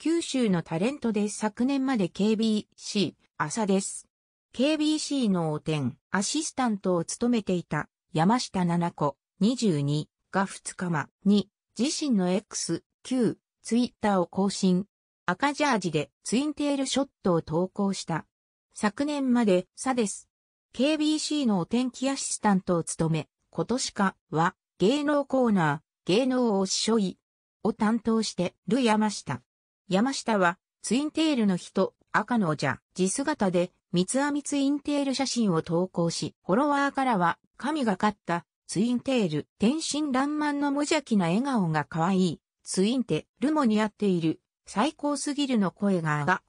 九州のタレントで昨年まで KBC、朝です。KBC の汚点、アシスタントを務めていた山下七子、22が2日間に自身の X、Q、ツイッターを更新。赤ジャージでツインテールショットを投稿した。昨年まで、さです。KBC のお天気アシスタントを務め、今年かは芸能コーナー、芸能をしょいを担当してる山下。山下は、ツインテールの人、赤のおゃ、地姿で、三つ編みツインテール写真を投稿し、フォロワーからは、神がかった、ツインテール、天真爛漫の無邪気な笑顔が可愛い、ツインテ、ルも似合っている、最高すぎるの声が上が、